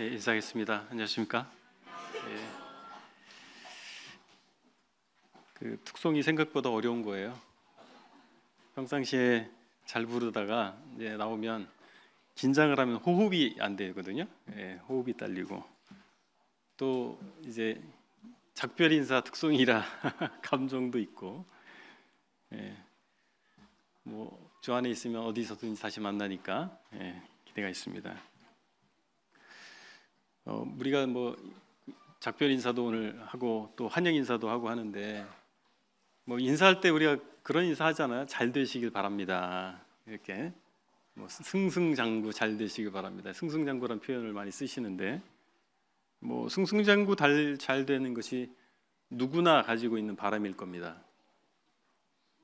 예, 인사하겠습니다. 안녕하십니까? 예. 그 특송이 생각보다 어려운 거예요. 평상시에 잘 부르다가 이제 나오면 긴장을 하면 호흡이 안 되거든요. 예, 호흡이 딸리고 또 이제 작별 인사 특송이라 감정도 있고 예. 뭐저 안에 있으면 어디서든 다시 만나니까 예, 기대가 있습니다. 어, 우리가 뭐 작별 인사도 오늘 하고 또 환영 인사도 하고 하는데 뭐 인사할 때 우리가 그런 인사 하잖아요. 잘 되시길 바랍니다. 이렇게 뭐 승승장구 잘 되시길 바랍니다. 승승장구란 표현을 많이 쓰시는데 뭐 승승장구 달, 잘 되는 것이 누구나 가지고 있는 바람일 겁니다.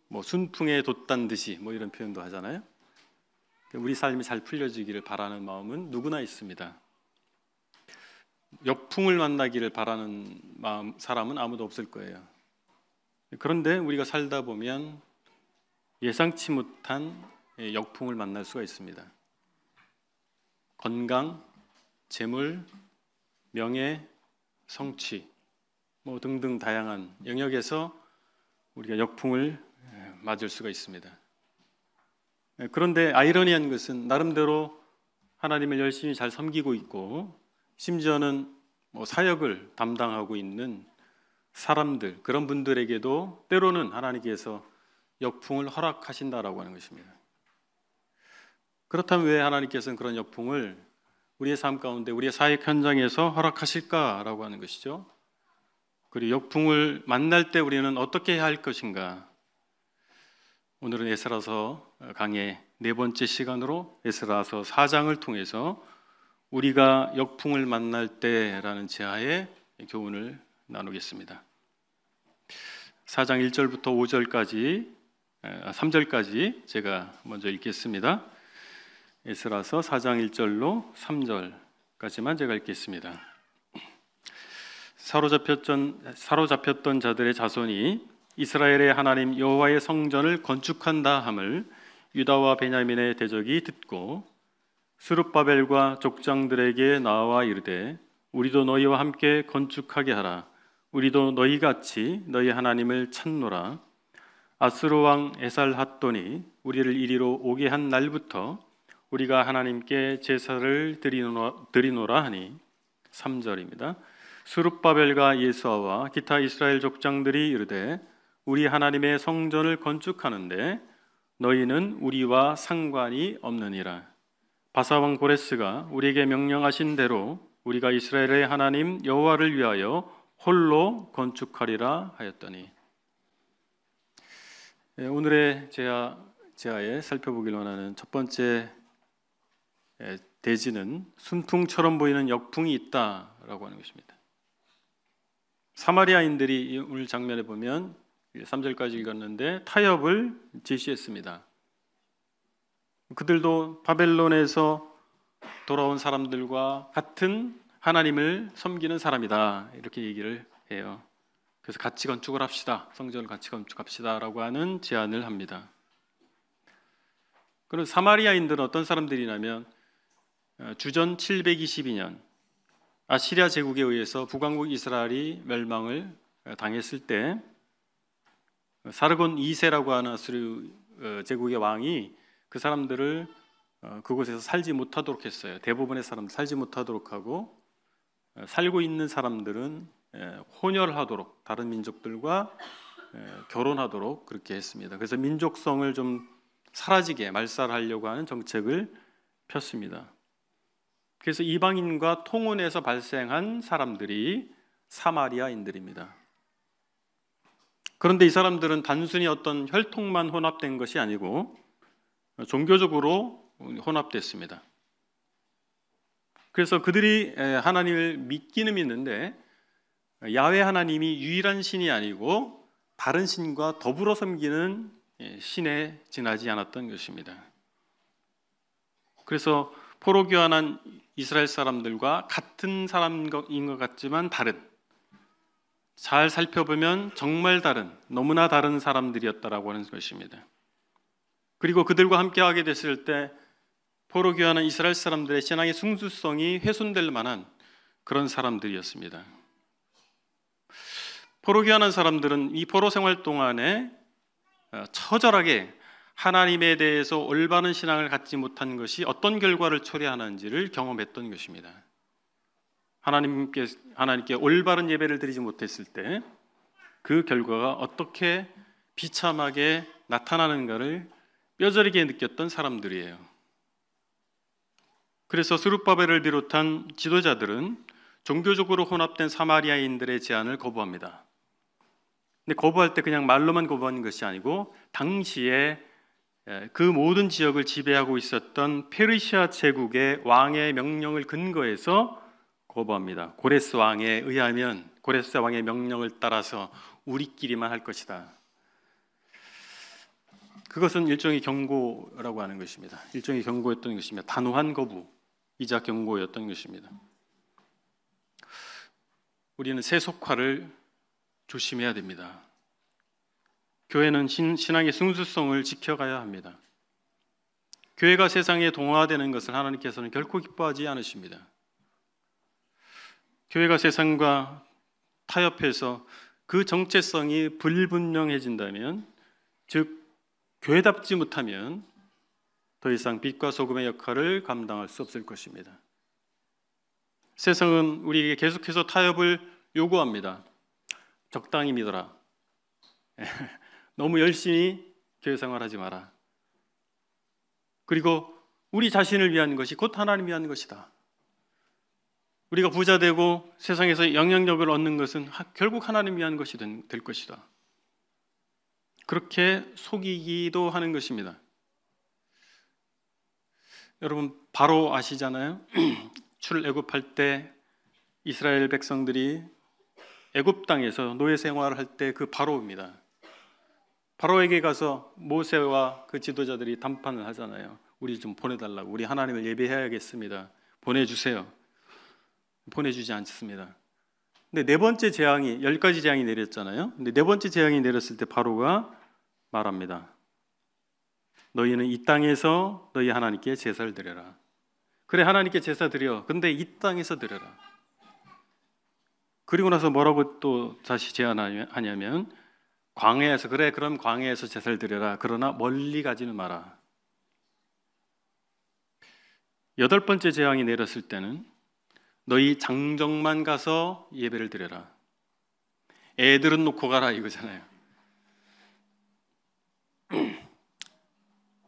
뭐 순풍에 돛단 듯이 뭐 이런 표현도 하잖아요. 우리 삶이 잘 풀려지기를 바라는 마음은 누구나 있습니다. 역풍을 만나기를 바라는 마음, 사람은 아무도 없을 거예요. 그런데 우리가 살다 보면 예상치 못한 역풍을 만날 수가 있습니다. 건강, 재물, 명예, 성취 뭐 등등 다양한 영역에서 우리가 역풍을 예, 맞을 수가 있습니다. 예, 그런데 아이러니한 것은 나름대로 하나님을 열심히 잘 섬기고 있고 심지어는 뭐 사역을 담당하고 있는 사람들 그런 분들에게도 때로는 하나님께서 역풍을 허락하신다라고 하는 것입니다. 그렇다면 왜 하나님께서는 그런 역풍을 우리의 삶 가운데 우리의 사역 현장에서 허락하실까라고 하는 것이죠. 그리고 역풍을 만날 때 우리는 어떻게 해야 할 것인가? 오늘은 에스라서 강의 네 번째 시간으로 에스라서 4장을 통해서 우리가 역풍을 만날 때라는 제하의 교훈을 나누겠습니다. 4장 1절부터 5절까지 3절까지 아, 제가 먼저 읽겠습니다. 에스라서 4장 1절로 3절까지만 제가 읽겠습니다. 사로잡혔던 사로잡혔던 자들의 자손이 이스라엘의 하나님 여호와의 성전을 건축한다 함을 유다와 베냐민의 대적이 듣고 스룹바벨과 족장들에게 나와 이르되 우리도 너희와 함께 건축하게 하라 우리도 너희 같이 너희 하나님을 찾노라 아스로 왕 에살핫돈이 우리를 이리로 오게 한 날부터 우리가 하나님께 제사를 드리노라, 하니 3절입니다. 수룹바벨과 예수아와 기타 이스라엘 족장들이 이르되 우리 하나님의 성전을 건축하는데 너희는 우리와 상관이 없느니라. 바사왕 고레스가 우리에게 명령하신 대로 우리가 이스라엘의 하나님 여호와를 위하여 홀로 건축하리라 하였더니 예, 오늘의 제아 제아에 살펴보길원 하는 첫 번째 예, 대지는 순풍처럼 보이는 역풍이 있다라고 하는 것입니다. 사마리아인들이 오늘 장면에 보면 3절까지 읽었는데 타협을 제시했습니다. 그들도 바벨론에서 돌아온 사람들과 같은 하나님을 섬기는 사람이다. 이렇게 얘기를 해요. 그래서 같이 건축을 합시다. 성전을 같이 건축합시다라고 하는 제안을 합니다. 그리 사마리아인들은 어떤 사람들이냐면 어, 주전 722년 아시리아 제국에 의해서 북왕국 이스라엘이 멸망을 어, 당했을 때 어, 사르곤 2세라고 하는 아수르 제국의 왕이 그 사람들을 어, 그곳에서 살지 못하도록 했어요. 대부분의 사람들 살지 못하도록 하고 어, 살고 있는 사람들은 예, 혼혈하도록 다른 민족들과 예, 결혼하도록 그렇게 했습니다. 그래서 민족성을 좀 사라지게 말살하려고 하는 정책을 폈습니다. 그래서 이방인과 통혼해서 발생한 사람들이 사마리아인들입니다. 그런데 이 사람들은 단순히 어떤 혈통만 혼합된 것이 아니고 종교적으로 혼합됐습니다. 그래서 그들이 하나님을 믿기는 믿는데 야훼 하나님이 유일한 신이 아니고 다른 신과 더불어 섬기는 신에 지나지 않았던 것입니다. 그래서 포로 교환한 이스라엘 사람들과 같은 사람인 것 같지만 다른 잘 살펴보면 정말 다른 너무나 다른 사람들이었다라고 하는 것입니다. 그리고 그들과 함께하게 됐을 때 포로 귀환한 이스라엘 사람들의 신앙의 순수성이 훼손될 만한 그런 사람들이었습니다. 포로 귀환한 사람들은 이 포로 생활 동안에 어, 처절하게 하나님에 대해서 올바른 신앙을 갖지 못한 것이 어떤 결과를 초래하는지를 경험했던 것입니다. 하나님께 하나님께 올바른 예배를 드리지 못했을 때 그 결과가 어떻게 비참하게 나타나는가를 뼈저리게 느꼈던 사람들이에요. 그래서 스룹바벨을 비롯한 지도자들은 종교적으로 혼합된 사마리아인들의 제안을 거부합니다. 근데 거부할 때 그냥 말로만 거부하는 것이 아니고 당시에 그 모든 지역을 지배하고 있었던 페르시아 제국의 왕의 명령을 근거해서 거부합니다. 고레스 왕에 의하면 고레스 왕의 명령을 따라서 우리끼리만 할 것이다. 그것은 일종의 경고라고 하는 것입니다. 일종의 경고였던 것이며 단호한 거부이자 경고였던 것입니다. 우리는 세속화를 조심해야 됩니다. 교회는 신, 신앙의 순수성을 지켜가야 합니다. 교회가 세상에 동화되는 것을 하나님께서는 결코 기뻐하지 않으십니다. 교회가 세상과 타협해서 그 정체성이 불분명해진다면, 즉 교회답지 못하면 더 이상 빛과 소금의 역할을 감당할 수 없을 것입니다. 세상은 우리에게 계속해서 타협을 요구합니다. 적당히 믿어라. 너무 열심히 교회 생활하지 마라. 그리고 우리 자신을 위한 것이 곧 하나님 위한 것이다. 우리가 부자 되고 세상에서 영향력을 얻는 것은 결국 하나님 위한 것이 된, 될 것이다. 그렇게 속이기도 하는 것입니다. 여러분 바로 아시잖아요. 출애굽할 때 이스라엘 백성들이 애굽 땅에서 노예 생활을 할 때 그 바로입니다. 바로에게 가서 모세와 그 지도자들이 담판을 하잖아요. 우리 좀 보내달라고. 우리 하나님을 예배해야겠습니다. 보내주세요. 보내주지 않습니다. 근데 네 번째 재앙이 열 가지 재앙이 내렸잖아요. 근데 네 번째 재앙이 내렸을 때 바로가 말합니다. 너희는 이 땅에서 너희 하나님께 제사를 드려라. 그래 하나님께 제사 드려. 근데 이 땅에서 드려라. 그리고 나서 뭐라고 또 다시 제안하냐면 광해에서 그래 그럼 광해에서 제사를 드려라. 그러나 멀리 가지는 마라. 여덟 번째 재앙이 내렸을 때는 너희 장정만 가서 예배를 드려라. 애들은 놓고 가라 이거잖아요.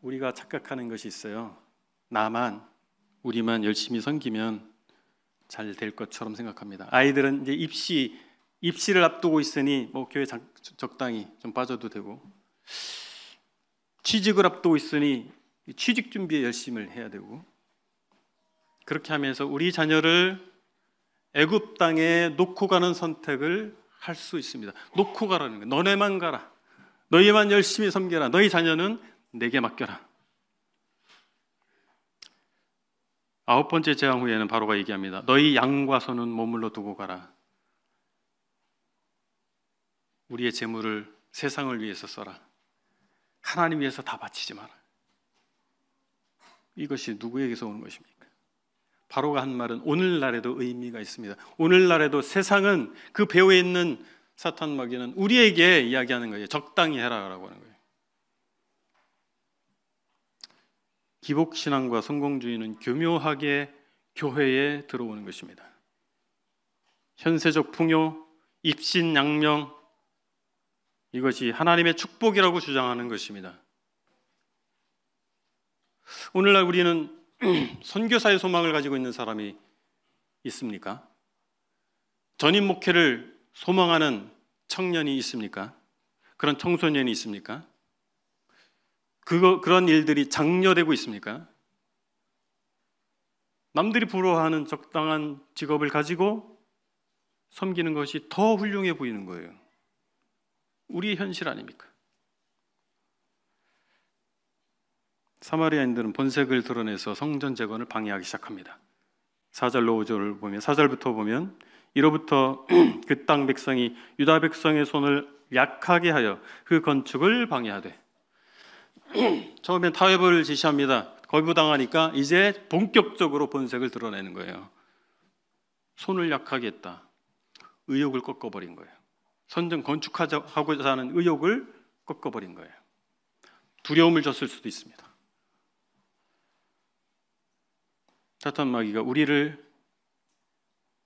우리가 착각하는 것이 있어요. 나만 우리만 열심히 섬기면 잘 될 것처럼 생각합니다. 아이들은 이제 입시 입시를 앞두고 있으니 뭐 교회 장, 적당히 좀 빠져도 되고 취직을 앞두고 있으니 취직 준비에 열심을 해야 되고 그렇게 하면서 우리 자녀를 애굽 땅에 놓고 가는 선택을 할 수 있습니다. 놓고 가라는 거. 너네만 가라. 너희만 열심히 섬겨라. 너희 자녀는 내게 맡겨라. 아홉 번째 재앙 후에는 바로가 얘기합니다. 너희 양과 소는 머물러 두고 가라. 우리의 재물을 세상을 위해서 써라. 하나님 위해서 다 바치지 마라. 이것이 누구에게서 오는 것입니까? 바로가 한 말은 오늘날에도 의미가 있습니다. 오늘날에도 세상은 그 배후에 있는 사탄 마귀는 우리에게 이야기하는 거예요. 적당히 해라라고 하는 거예요. 기복신앙과 성공주의는 교묘하게 교회에 들어오는 것입니다. 현세적 풍요, 입신양명, 이것이 하나님의 축복이라고 주장하는 것입니다. 오늘날 우리는 선교사의 소망을 가지고 있는 사람이 있습니까? 전임 목회를 소망하는 청년이 있습니까? 그런 청소년이 있습니까? 그거, 그런 일들이 장려되고 있습니까? 남들이 부러워하는 적당한 직업을 가지고 섬기는 것이 더 훌륭해 보이는 거예요. 우리 현실 아닙니까? 사마리아인들은 본색을 드러내서 성전 재건을 방해하기 시작합니다. 4절로 5절을 보면 4절부터 보면 이로부터 그 땅 백성이 유다 백성의 손을 약하게 하여 그 건축을 방해하되 처음엔 타협을 제시합니다. 거부당하니까 이제 본격적으로 본색을 드러내는 거예요. 손을 약하게 했다. 의욕을 꺾어버린 거예요. 선전 건축하고자 하는 의욕을 꺾어버린 거예요. 두려움을 줬을 수도 있습니다. 사탄 마귀가 우리를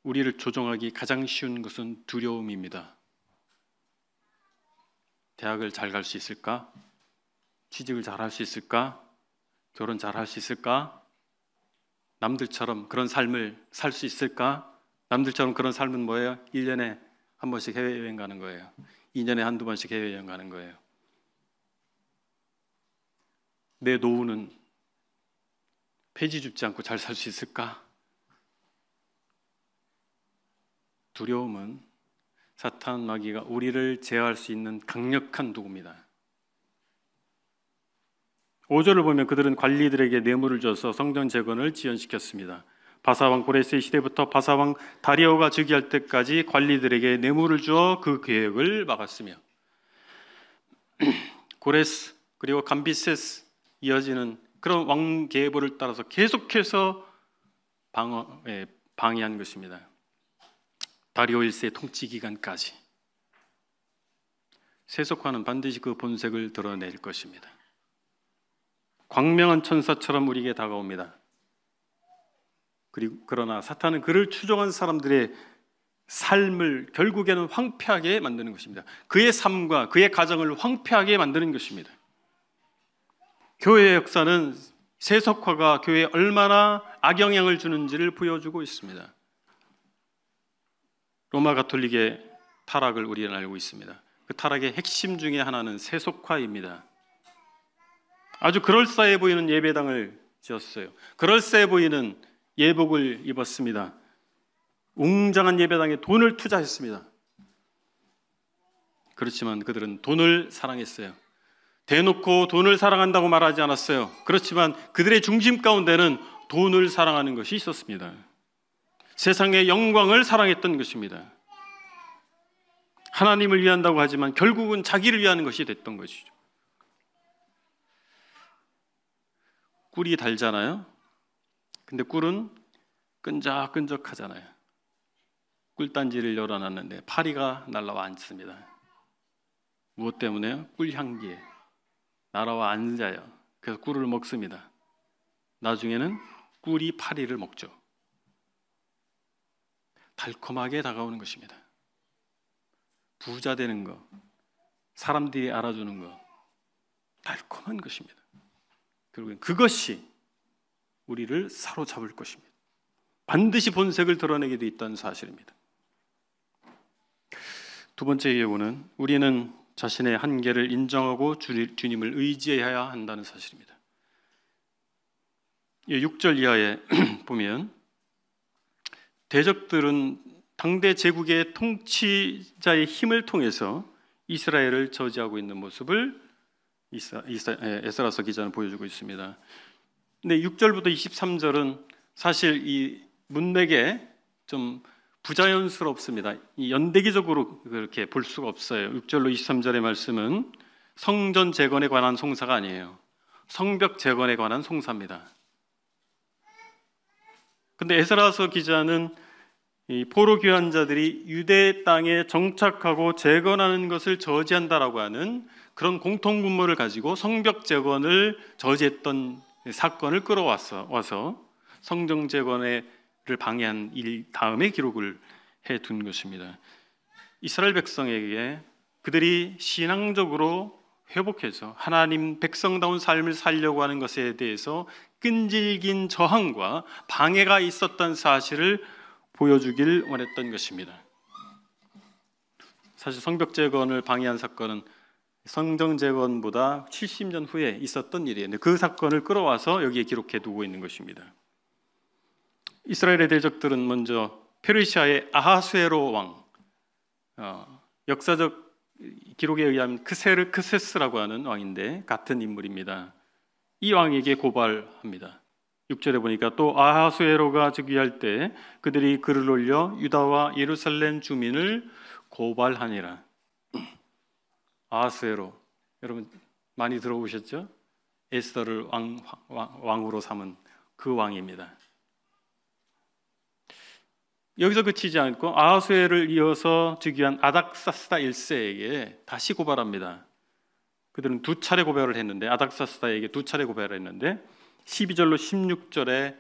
우리를 조종하기 가장 쉬운 것은 두려움입니다. 대학을 잘 갈 수 있을까? 취직을 잘할 수 있을까? 결혼 잘할 수 있을까? 남들처럼 그런 삶을 살 수 있을까? 남들처럼 그런 삶은 뭐예요? 1년에 한 번씩 해외여행 가는 거예요. 2년에 한두 번씩 해외여행 가는 거예요. 내 노후는 폐지 줍지 않고 잘 살 수 있을까? 두려움은 사탄 마귀가 우리를 제어할 수 있는 강력한 도구입니다. 5절을 보면 그들은 관리들에게 뇌물을 줘서 성전 재건을 지연시켰습니다. 바사왕 고레스의 시대부터 바사왕 다리오가 즉위할 때까지 관리들에게 뇌물을 주어 그 계획을 막았으며 고레스 그리고 감비세스 이어지는 그런 왕 계보를 따라서 계속해서 방어, 예, 방해한 것입니다. 다리오 1세 통치 기간까지 세속화는 반드시 그 본색을 드러낼 것입니다. 광명한 천사처럼 우리에게 다가옵니다. 그리고 그러나 사탄은 그를 추종한 사람들의 삶을 결국에는 황폐하게 만드는 것입니다. 그의 삶과 그의 가정을 황폐하게 만드는 것입니다. 교회의 역사는 세속화가 교회에 얼마나 악영향을 주는지를 보여주고 있습니다. 로마 가톨릭의 타락을 우리는 알고 있습니다. 그 타락의 핵심 중에 하나는 세속화입니다. 아주 그럴싸해 보이는 예배당을 지었어요. 그럴싸해 보이는 예복을 입었습니다. 웅장한 예배당에 돈을 투자했습니다. 그렇지만 그들은 돈을 사랑했어요. 대놓고 돈을 사랑한다고 말하지 않았어요. 그렇지만 그들의 중심 가운데는 돈을 사랑하는 것이 있었습니다. 세상의 영광을 사랑했던 것입니다. 하나님을 위한다고 하지만 결국은 자기를 위하는 것이 됐던 것이죠. 꿀이 달잖아요. 근데 꿀은 끈적끈적하잖아요. 꿀단지를 열어놨는데 파리가 날라와 앉습니다. 무엇 때문에요? 꿀 향기에 날아와 앉아요. 그래서 꿀을 먹습니다. 나중에는 꿀이 파리를 먹죠. 달콤하게 다가오는 것입니다. 부자 되는 거, 사람들이 알아주는 거, 달콤한 것입니다. 결국엔 그것이 우리를 사로잡을 것입니다. 반드시 본색을 드러내게 돼 있다는 사실입니다. 두 번째 예우는 우리는 자신의 한계를 인정하고 주님을 의지해야 한다는 사실입니다. 6절 예, 이하에 보면 대적들은 당대 제국의 통치자의 힘을 통해서 이스라엘을 저지하고 있는 모습을 예, 에스라서 기자는 보여주고 있습니다. 근데 6절부터 23절은 사실 이 문맥에 좀 부자연스럽습니다. 이 연대기적으로 그렇게 볼 수가 없어요. 6절로 23절의 말씀은 성전 재건에 관한 송사가 아니에요. 성벽 재건에 관한 송사입니다. 근데 에스라서 기자는 포로 귀환자들이 유대 땅에 정착하고 재건하는 것을 저지한다라고 하는 그런 공통 분모를 가지고 성벽 재건을 저지했던 사건을 끌어와서 성정 재건을 방해한 일 다음에 기록을 해 둔 것입니다. 이스라엘 백성에게 그들이 신앙적으로 회복해서 하나님 백성다운 삶을 살려고 하는 것에 대해서 끈질긴 저항과 방해가 있었던 사실을 보여주길 원했던 것입니다. 사실 성벽 재건을 방해한 사건은 성정 재건보다 70년 후에 있었던 일이에요. 그 사건을 끌어와서 여기에 기록해 두고 있는 것입니다. 이스라엘의 대적들은 먼저 페르시아의 아하수에로 왕, 어, 역사적 기록에 의하면 크세르 크세스라고 하는 왕인데 같은 인물입니다. 이 왕에게 고발합니다. 6절에 보니까 또 아하수에로가 즉위할 때 그들이 글을 올려 유다와 예루살렘 주민을 고발하니라. 아하스웨로 여러분 많이 들어보셨죠? 에스더를 왕, 왕, 왕으로 삼은 그 왕입니다. 여기서 그치지 않고 아하수에를 이어서 즉위한 아닥사스다 1세에게 다시 고발합니다. 그들은 두 차례 고발을 했는데 아닥사스다에게 두 차례 고발을 했는데 12절로 16절에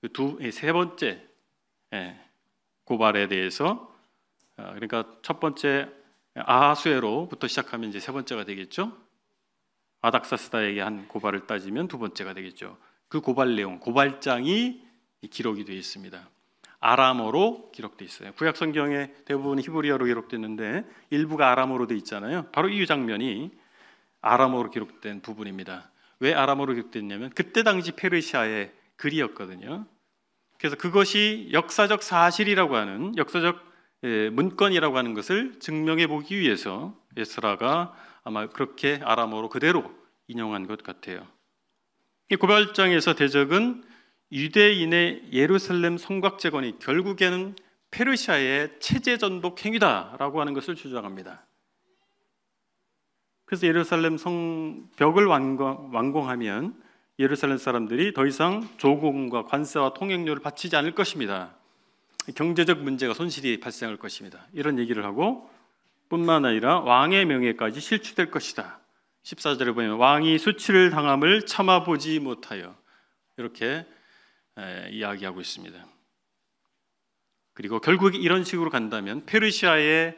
그 두세 번째 예, 고발에 대해서 어, 그러니까 첫 번째 아하수에로부터 시작하면 이제 세 번째가 되겠죠. 아닥사스다에게 한 고발을 따지면 두 번째가 되겠죠. 그 고발 내용, 고발장이 기록이 되어 있습니다. 아람어로 기록돼 있어요. 구약 성경의 대부분 히브리어로 기록됐는데 일부가 아람어로 되어 있잖아요. 바로 이 장면이 아람어로 기록된 부분입니다. 왜 아람어로 기록됐냐면 그때 당시 페르시아의 글이었거든요. 그래서 그것이 역사적 사실이라고 하는 역사적 예, 문건이라고 하는 것을 증명해 보기 위해서 에스라가 아마 그렇게 아람어로 그대로 인용한 것 같아요. 이 고발장에서 대적은 유대인의 예루살렘 성곽재건이 결국에는 페르시아의 체제 전복 행위다라고 하는 것을 주장합니다. 그래서 예루살렘 성 벽을 완공, 하면 예루살렘 사람들이 더 이상 조공과 관세와 통행료를 바치지 않을 것입니다. 경제적 문제가 손실이 발생할 것입니다. 이런 얘기를 하고 뿐만 아니라 왕의 명예까지 실추될 것이다. 14절에 보면 왕이 수치를 당함을 참아보지 못하여 이렇게 이야기하고 있습니다. 그리고 결국 이런 식으로 간다면 페르시아의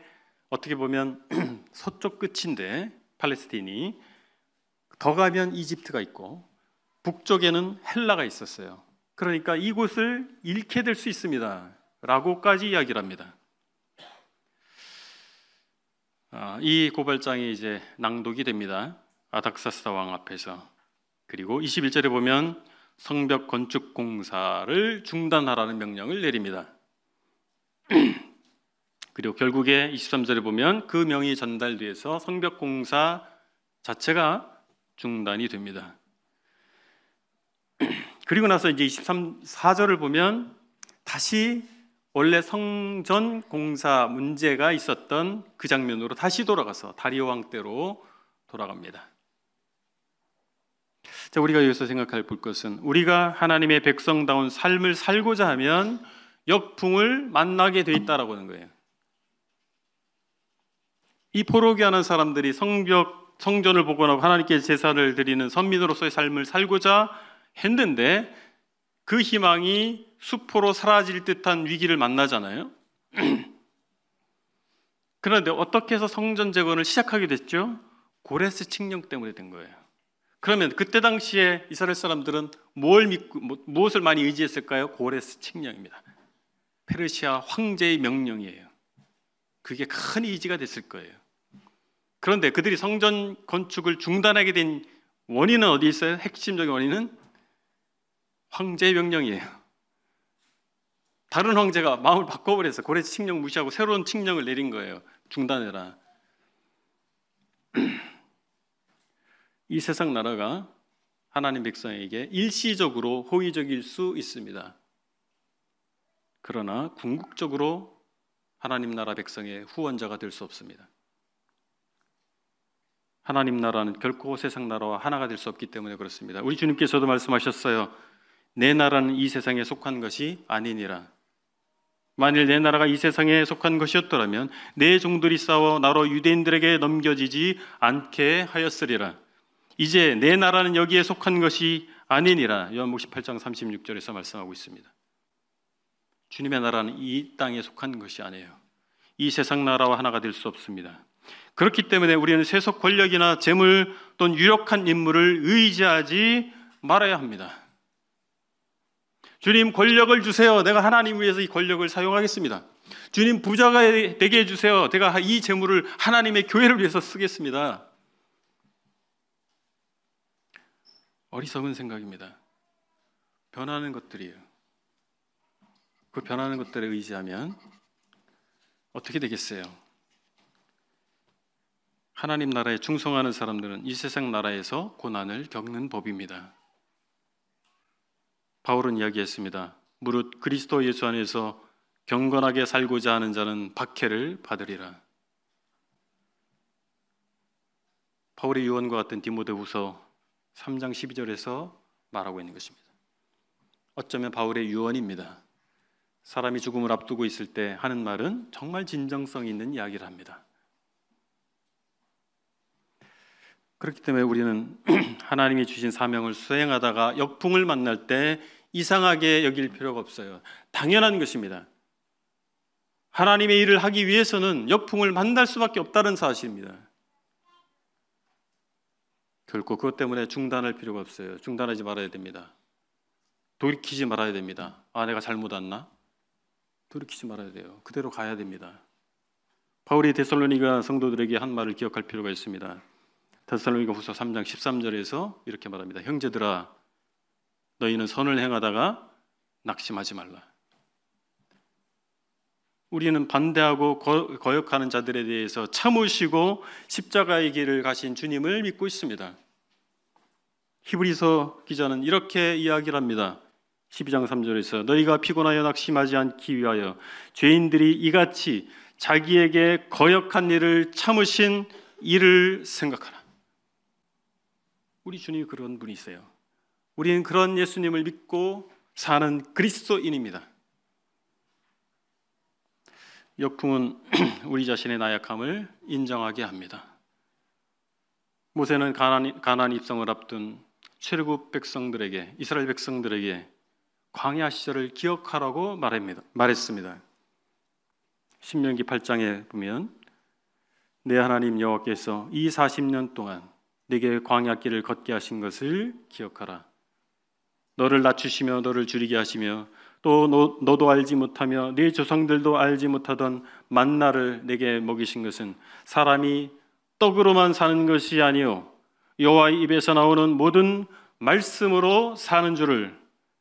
어떻게 보면 서쪽 끝인데 팔레스틴이 더 가면 이집트가 있고 북쪽에는 헬라가 있었어요. 그러니까 이곳을 잃게 될 수 있습니다. 라고까지 이야기를 합니다. 아, 이 고발장이 이제 낭독이 됩니다. 아닥사스다 왕 앞에서. 그리고 21절에 보면 성벽 건축 공사를 중단하라는 명령을 내립니다. 그리고 결국에 23절에 보면 그 명이 전달돼서 성벽 공사 자체가 중단이 됩니다. 그리고 나서 이제 23 4절을 보면 다시 원래 성전 공사 문제가 있었던 그 장면으로 다시 돌아가서 다리오 왕 때로 돌아갑니다. 자, 우리가 여기서 생각할 볼 것은 우리가 하나님의 백성다운 삶을 살고자 하면 역풍을 만나게 돼 있다라고 하는 거예요. 이 포로기하는 사람들이 성벽 성전을 복원하 하나님께 제사를 드리는 선민으로서의 삶을 살고자 했는데 그 희망이 수포로 사라질 듯한 위기를 만나잖아요. 그런데 어떻게 해서 성전 재건을 시작하게 됐죠? 고레스 칙령 때문에 된 거예요. 그러면 그때 당시에 이스라엘 사람들은 뭘 믿고 뭐, 무엇을 많이 의지했을까요? 고레스 칙령입니다. 페르시아 황제의 명령이에요. 그게 큰 의지가 됐을 거예요. 그런데 그들이 성전 건축을 중단하게 된 원인은 어디 있어요? 핵심적인 원인은 황제의 명령이에요. 다른 황제가 마음을 바꿔버려서 고래 칙령 무시하고 새로운 칙령을 내린 거예요. 중단해라. 이 세상 나라가 하나님 백성에게 일시적으로 호의적일 수 있습니다. 그러나 궁극적으로 하나님 나라 백성의 후원자가 될 수 없습니다. 하나님 나라는 결코 세상 나라와 하나가 될 수 없기 때문에 그렇습니다. 우리 주님께서도 말씀하셨어요. 내 나라는 이 세상에 속한 것이 아니니라. 만일 내 나라가 이 세상에 속한 것이었더라면 내 종들이 싸워 나로 유대인들에게 넘겨지지 않게 하였으리라. 이제 내 나라는 여기에 속한 것이 아니니라. 요한복음 18장 36절에서 말씀하고 있습니다. 주님의 나라는 이 땅에 속한 것이 아니에요. 이 세상 나라와 하나가 될 수 없습니다. 그렇기 때문에 우리는 세속 권력이나 재물 또는 유력한 인물을 의지하지 말아야 합니다. 주님 권력을 주세요. 내가 하나님 위해서 이 권력을 사용하겠습니다. 주님 부자가 되게 해주세요. 내가 이 재물을 하나님의 교회를 위해서 쓰겠습니다. 어리석은 생각입니다. 변하는 것들이에요. 그 변하는 것들에 의지하면 어떻게 되겠어요? 하나님 나라에 충성하는 사람들은 이 세상 나라에서 고난을 겪는 법입니다. 바울은 이야기했습니다. 무릇 그리스도 예수 안에서 경건하게 살고자 하는 자는 박해를 받으리라. 바울의 유언과 같은 디모데후서 3장 12절에서 말하고 있는 것입니다. 어쩌면 바울의 유언입니다. 사람이 죽음을 앞두고 있을 때 하는 말은 정말 진정성 있는 이야기를 합니다. 그렇기 때문에 우리는 하나님이 주신 사명을 수행하다가 역풍을 만날 때 이상하게 여길 필요가 없어요. 당연한 것입니다. 하나님의 일을 하기 위해서는 역풍을 만날 수밖에 없다는 사실입니다. 결코 그것 때문에 중단할 필요가 없어요. 중단하지 말아야 됩니다. 돌이키지 말아야 됩니다. 아, 내가 잘못 왔나? 돌이키지 말아야 돼요. 그대로 가야 됩니다. 바울이 데살로니가 성도들에게 한 말을 기억할 필요가 있습니다. 데살로니가 후서 3장 13절에서 이렇게 말합니다. 형제들아 너희는 선을 행하다가 낙심하지 말라. 우리는 반대하고 거역하는 자들에 대해서 참으시고 십자가의 길을 가신 주님을 믿고 있습니다. 히브리서 기자는 이렇게 이야기를 합니다. 12장 3절에서 너희가 피곤하여 낙심하지 않기 위하여 죄인들이 이같이 자기에게 거역한 일을 참으신 이를 생각하라. 우리 주님이 그런 분이세요. 우리는 그런 예수님을 믿고 사는 그리스도인입니다. 역풍은 우리 자신의 나약함을 인정하게 합니다. 모세는 가난, 가난 입성을 앞둔 최애굽 백성들에게 이스라엘 백성들에게 광야 시절을 기억하라고 말합니다. 말했습니다. 신명기 8장에 보면 내 하나님 여호와께서 이 40년 동안 내게 광야 길을 걷게 하신 것을 기억하라. 너를 낮추시며 너를 줄이게 하시며 또 너, 너도 알지 못하며 네 조상들도 알지 못하던 만나를 내게 먹이신 것은 사람이 떡으로만 사는 것이 아니요 여호와의 입에서 나오는 모든 말씀으로 사는 줄을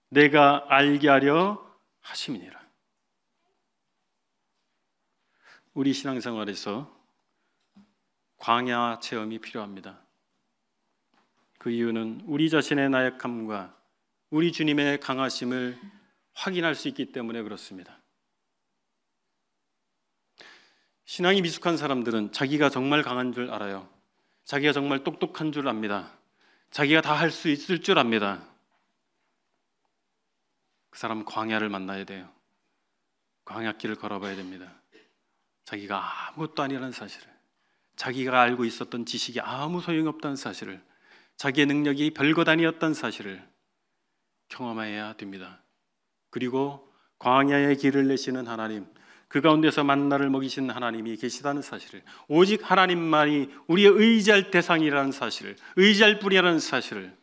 내가 알게 하려 하심이니라. 우리 신앙생활에서 광야 체험이 필요합니다. 그 이유는 우리 자신의 나약함과 우리 주님의 강하심을 확인할 수 있기 때문에 그렇습니다. 신앙이 미숙한 사람들은 자기가 정말 강한 줄 알아요. 자기가 정말 똑똑한 줄 압니다. 자기가 다 할 수 있을 줄 압니다. 그 사람 광야를 만나야 돼요. 광야길을 걸어봐야 됩니다. 자기가 아무것도 아니라는 사실을, 자기가 알고 있었던 지식이 아무 소용이 없다는 사실을, 자기의 능력이 별것 아니었다는 사실을 경험해야 됩니다. 그리고 광야의 길을 내시는 하나님, 그 가운데서 만나를 먹이신 하나님이 계시다는 사실을 오직 하나님만이 우리의 의지할 대상이라는 사실을 의지할 뿐이라는 사실을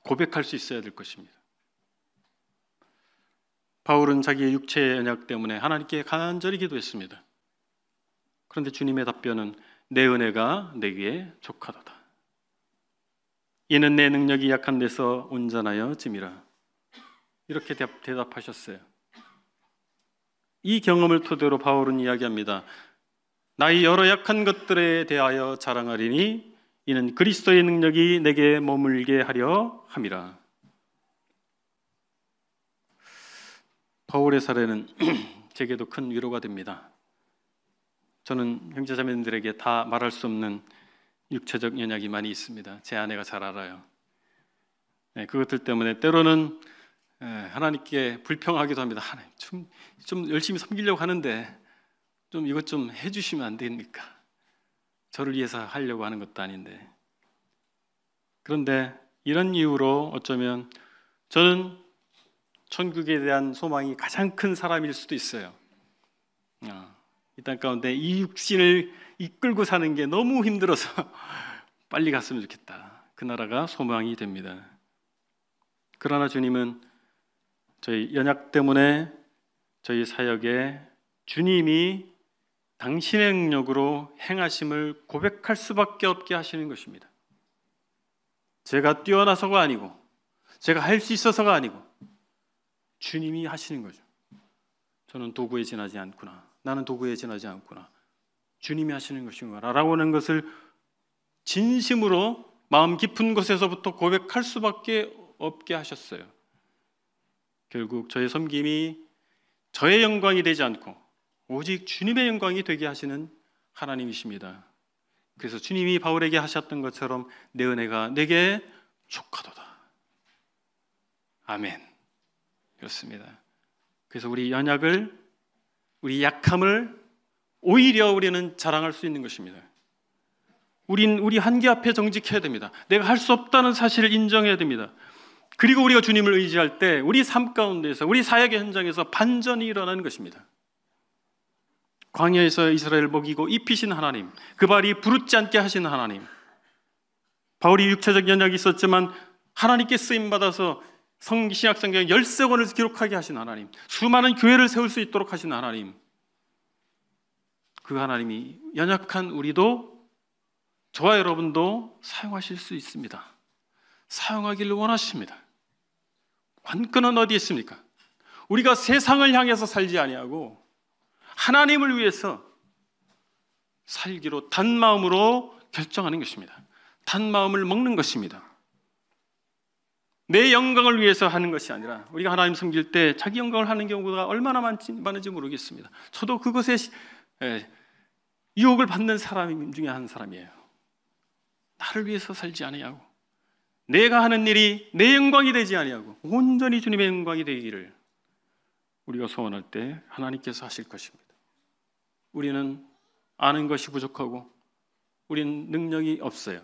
고백할 수 있어야 될 것입니다. 바울은 자기의 육체의 연약 때문에 하나님께 간절히 기도했습니다. 그런데 주님의 답변은 내 은혜가 내게 족하다 이는 내 능력이 약한 데서 온전하여 짐이라. 이렇게 대답하셨어요. 이 경험을 토대로 바울은 이야기합니다. 나의 여러 약한 것들에 대하여 자랑하리니 이는 그리스도의 능력이 내게 머물게 하려 함이라. 바울의 사례는 제게도 큰 위로가 됩니다. 저는 형제자매들에게다 말할 수 없는 육체적 연약이 많이 있습니다. 제 아내가 잘 알아요. 네, 그것들 때문에 때로는 예, 하나님께 불평하기도 합니다. 하나님 좀, 좀 열심히 섬기려고 하는데 좀 이것 좀 해주시면 안 됩니까? 저를 위해서 하려고 하는 것도 아닌데 그런데 이런 이유로 어쩌면 저는 천국에 대한 소망이 가장 큰 사람일 수도 있어요. 아, 이땅 가운데 이 육신을 이끌고 사는 게 너무 힘들어서 빨리 갔으면 좋겠다. 그 나라가 소망이 됩니다. 그러나 주님은 저희 연약 때문에 저희 사역에 주님이 당신의 능력으로 행하심을 고백할 수밖에 없게 하시는 것입니다. 제가 뛰어나서가 아니고 제가 할 수 있어서가 아니고 주님이 하시는 거죠. 저는 도구에 지나지 않구나. 나는 도구에 지나지 않구나. 주님이 하시는 것인가라고 하는 것을 진심으로 마음 깊은 곳에서부터 고백할 수밖에 없게 하셨어요. 결국 저의 섬김이 저의 영광이 되지 않고 오직 주님의 영광이 되게 하시는 하나님이십니다. 그래서 주님이 바울에게 하셨던 것처럼 내 은혜가 내게 족하도다. 아멘. 그렇습니다. 그래서 우리 연약을 우리 약함을 오히려 우리는 자랑할 수 있는 것입니다. 우린 우리 한계 앞에 정직해야 됩니다. 내가 할 수 없다는 사실을 인정해야 됩니다. 그리고 우리가 주님을 의지할 때 우리 삶가운데서 우리 사역의 현장에서 반전이 일어나는 것입니다. 광야에서 이스라엘 먹이고 입히신 하나님, 그 발이 부르지 않게 하신 하나님. 바울이 육체적 연약이 있었지만 하나님께 쓰임 받아서 성 신약 성경 열세 권을 기록하게 하신 하나님, 수많은 교회를 세울 수 있도록 하신 하나님. 그 하나님이 연약한 우리도 저와 여러분도 사용하실 수 있습니다. 사용하기를 원하십니다. 관건은 어디 있습니까? 우리가 세상을 향해서 살지 아니하고 하나님을 위해서 살기로 단 마음으로 결정하는 것입니다. 단 마음을 먹는 것입니다. 내 영광을 위해서 하는 것이 아니라 우리가 하나님 섬길 때 자기 영광을 하는 경우가 얼마나 많지, 많은지 모르겠습니다. 저도 그것 에, 유혹을 받는 사람 중에 한 사람이에요. 나를 위해서 살지 아니하고 내가 하는 일이 내 영광이 되지 아니하고 온전히 주님의 영광이 되기를 우리가 소원할 때 하나님께서 하실 것입니다. 우리는 아는 것이 부족하고 우리는 능력이 없어요.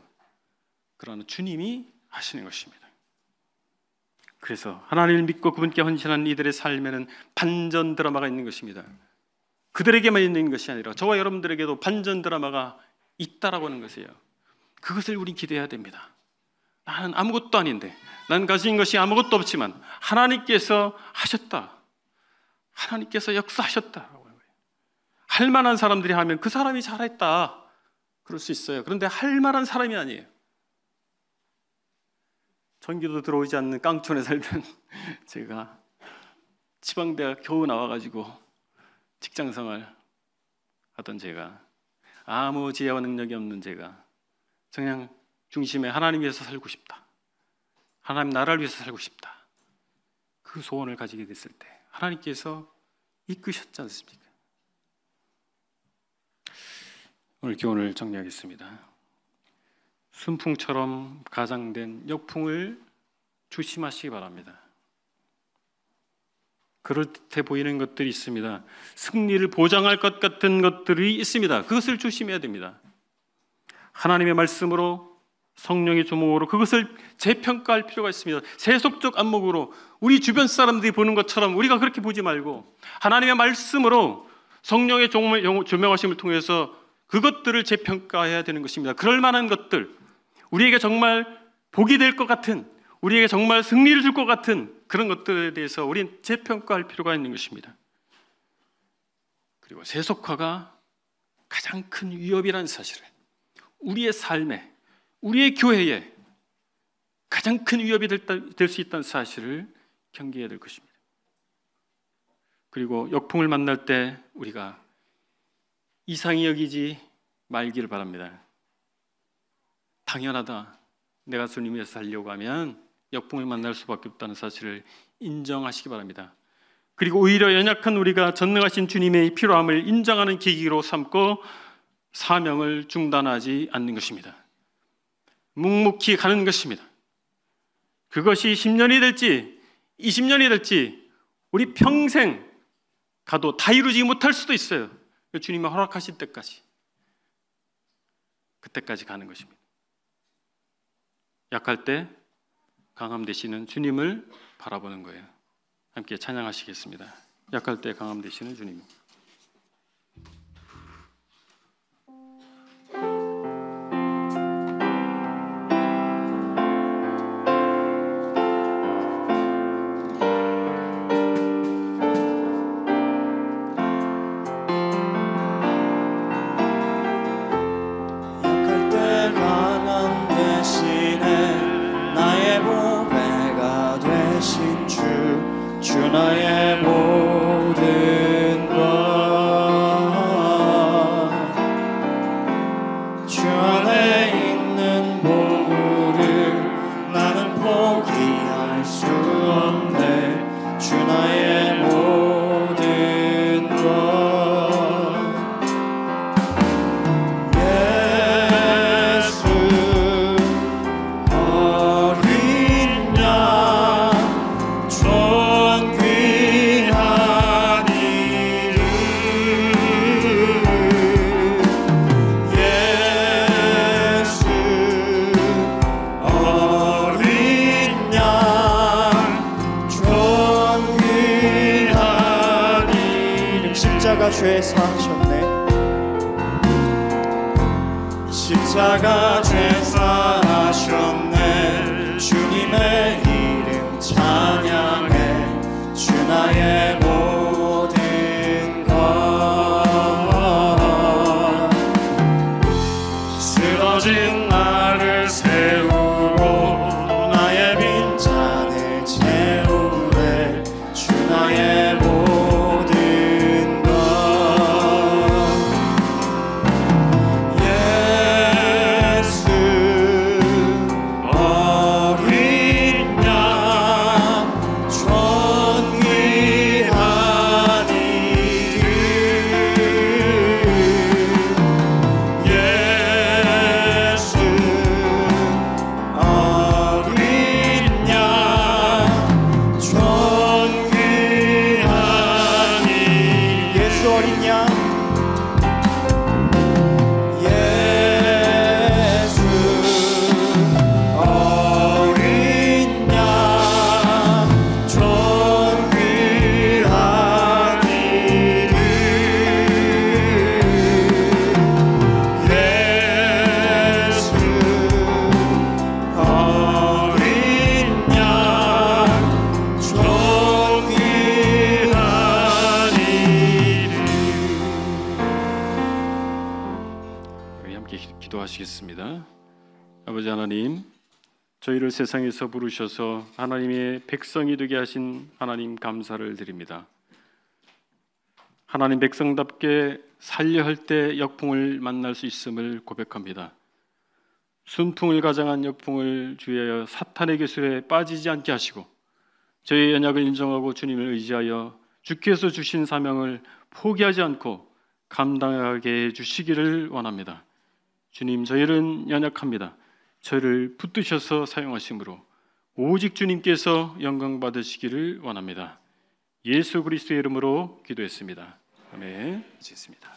그러나 주님이 하시는 것입니다. 그래서 하나님을 믿고 그분께 헌신한 이들의 삶에는 반전 드라마가 있는 것입니다. 그들에게만 있는 것이 아니라 저와 여러분들에게도 반전 드라마가 있다라고 하는 것이에요. 그것을 우리 기대해야 됩니다. 나는 아무것도 아닌데, 난 가진 것이 아무것도 없지만 하나님께서 하셨다. 하나님께서 역사하셨다라고 하는 거예요. 할 만한 사람들이 하면 그 사람이 잘했다. 그럴 수 있어요. 그런데 할 만한 사람이 아니에요. 전기도 들어오지 않는 깡촌에 살던 제가 지방대학 겨우 나와가지고 직장생활 하던 제가 아무 지혜와 능력이 없는 제가 그냥 중심에 하나님 위해서 살고 싶다. 하나님 나라를 위해서 살고 싶다. 그 소원을 가지게 됐을 때 하나님께서 이끄셨지 않습니까? 오늘 교훈을 정리하겠습니다. 순풍처럼 가장된 역풍을 조심하시기 바랍니다. 그럴듯해 보이는 것들이 있습니다. 승리를 보장할 것 같은 것들이 있습니다. 그것을 조심해야 됩니다. 하나님의 말씀으로 성령의 조목으로 그것을 재평가할 필요가 있습니다. 세속적 안목으로 우리 주변 사람들이 보는 것처럼 우리가 그렇게 보지 말고 하나님의 말씀으로 성령의 조명하심을 통해서 그것들을 재평가해야 되는 것입니다. 그럴 만한 것들, 우리에게 정말 복이 될 것 같은, 우리에게 정말 승리를 줄 것 같은 그런 것들에 대해서 우린 재평가할 필요가 있는 것입니다. 그리고 세속화가 가장 큰 위협이라는 사실을 우리의 삶에 우리의 교회에 가장 큰 위협이 될 수 있다는 사실을 경계해야 될 것입니다. 그리고 역풍을 만날 때 우리가 이상히 여기지 말기를 바랍니다. 당연하다. 내가 주님 위 살려고 하면 역풍을 만날 수밖에 없다는 사실을 인정하시기 바랍니다. 그리고 오히려 연약한 우리가 전능하신 주님의 필요함을 인정하는 계기로 삼고 사명을 중단하지 않는 것입니다. 묵묵히 가는 것입니다. 그것이 10년이 될지 20년이 될지 우리 평생 가도 다 이루지 못할 수도 있어요. 주님이 허락하실 때까지. 그때까지 가는 것입니다. 약할 때 강함 되시는 주님을 바라보는 거예요. 함께 찬양하시겠습니다. 약할 때 강함 되시는 주님. Nay 세상에서 부르셔서 하나님의 백성이 되게 하신 하나님 감사를 드립니다. 하나님 백성답게 살려 할 때 역풍을 만날 수 있음을 고백합니다. 순풍을 가장한 역풍을 주여 사탄의 기술에 빠지지 않게 하시고 저희 연약을 인정하고 주님을 의지하여 주께서 주신 사명을 포기하지 않고 감당하게 해 주시기를 원합니다. 주님 저희는 연약합니다. 저를 붙드셔서 사용하심으로 오직 주님께서 영광 받으시기를 원합니다. 예수 그리스도의 이름으로 기도했습니다. 아멘. 짓습니다.